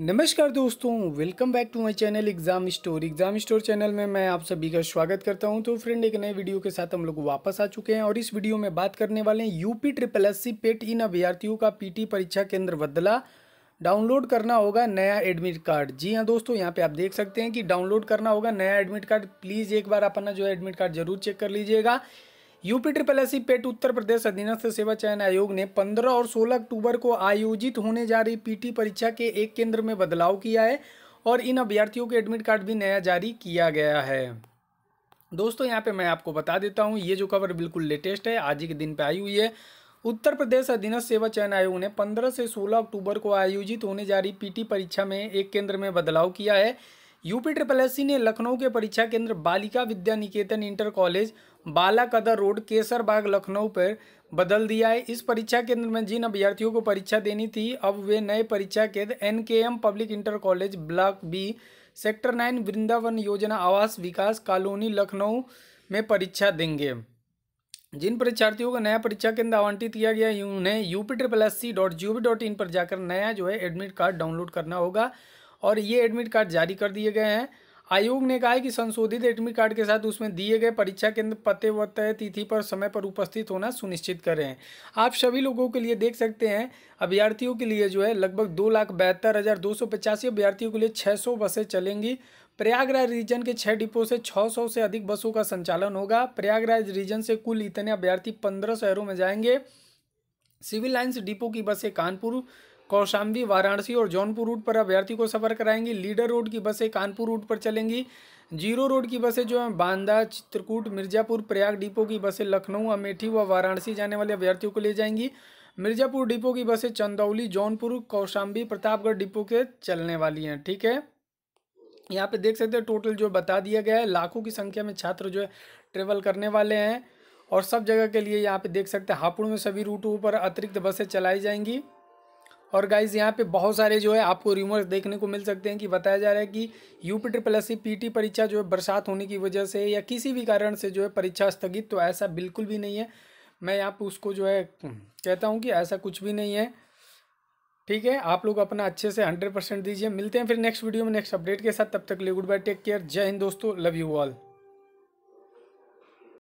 नमस्कार दोस्तों welcome back to my channel exam store exam store channel में मैं आप सभी का स्वागत करता हूं तो फ्रेंड एक नए वीडियो के साथ हम लोग वापस आ चुके हैं और इस वीडियो में बात करने वाले हैं UP triple S C PET इन अभ्यर्थियों का पीटी परीक्षा केंद्र बदला डाउनलोड करना होगा नया एडमिट कार्ड जी हाँ दोस्तों यहाँ पर आप देख सकते हैं कि डाउनलोड करना होगा नया एडमिट कार्ड प्लीज़ एक बार अपना जो है एडमिट कार्ड जरूर चेक कर लीजिएगा UP triple S PET Uttar Pradesh अधीनस्थ सेवा चयन आयोग ने 15 और 16 अक्टूबर को आयोजित होने जा रही पीटी परीक्षा के एक केंद्र में बदलाव किया है और इन अभ्यर्थियों के एडमिट कार्ड भी नया जारी किया गया है दोस्तों यहाँ पे मैं आपको बता देता हूँ ये जो खबर बिल्कुल लेटेस्ट है आज ही के दिन पे आई हुई है उत्तर प्रदेश अधीनस्थ सेवा चयन आयोग ने पंद्रह से सोलह अक्टूबर को आयोजित होने जा रही पीटी परीक्षा में एक केंद्र में बदलाव किया है यूपी ट्रिपल एस ने लखनऊ के परीक्षा केंद्र बालिका विद्या निकेतन इंटर कॉलेज बाला कदर रोड केसरबाग लखनऊ पर बदल दिया है इस परीक्षा केंद्र में जिन अभ्यर्थियों को परीक्षा देनी थी अब वे नए परीक्षा केंद्र N K M public inter college block B sector nine Vrindavan योजना आवास विकास कॉलोनी लखनऊ में परीक्षा देंगे जिन परीक्षार्थियों को नया परीक्षा केंद्र आवंटित किया गया उन्हें UP triple S C dot G O V dot in पर जाकर नया जो है एडमिट कार्ड डाउनलोड करना होगा और ये एडमिट कार्ड जारी कर दिए गए हैं आयोग ने कहा है कि संशोधित एडमिट कार्ड के साथ उसमें दिए गए परीक्षा केंद्र पते व तय तिथि पर समय पर उपस्थित होना सुनिश्चित करें आप सभी लोगों के लिए देख सकते हैं अभ्यर्थियों के लिए जो है लगभग दो लाख बहत्तर हज़ार दो सौ पचासी अभ्यर्थियों के लिए छः सौ बसें चलेंगी प्रयागराज रीजन के छः डिपो से छः सौ से अधिक बसों का संचालन होगा प्रयागराज रीजन से कुल इतने अभ्यर्थी पंद्रह शहरों में जाएंगे सिविल लाइन्स डिपो की बसें कानपुर कौशाम्बी वाराणसी और जौनपुर रूट पर अभ्यर्थी को सफर कराएंगी लीडर रोड की बसें कानपुर रूट पर चलेंगी जीरो रोड की बसें जो हैं बांदा चित्रकूट मिर्जापुर प्रयाग डिपो की बसें लखनऊ अमेठी व वाराणसी जाने वाले अभ्यर्थियों को ले जाएंगी मिर्जापुर डिपो की बसें चंदौली जौनपुर कौशाम्बी प्रतापगढ़ डिपो के चलने वाली हैं ठीक है यहाँ पे देख सकते हैं टोटल जो बता दिया गया है लाखों की संख्या में छात्र जो है ट्रेवल करने वाले हैं और सब जगह के लिए यहाँ पे देख सकते हैं हापुड़ में सभी रूटों पर अतिरिक्त बसें चलाई जाएंगी और गाइज यहाँ पे बहुत सारे जो है आपको रूमर्स देखने को मिल सकते हैं कि बताया जा रहा है कि UP triple S PT परीक्षा जो है बरसात होने की वजह से या किसी भी कारण से जो है परीक्षा स्थगित तो ऐसा बिल्कुल भी नहीं है मैं यहाँ पे उसको जो है कहता हूँ कि ऐसा कुछ भी नहीं है ठीक है आप लोग अपना अच्छे से हंड्रेड परसेंट दीजिए मिलते हैं फिर नेक्स्ट वीडियो में नेक्स्ट अपडेट के साथ तब तक ले गुड बाय टेक केयर जय हिंद दोस्तों लव यू ऑल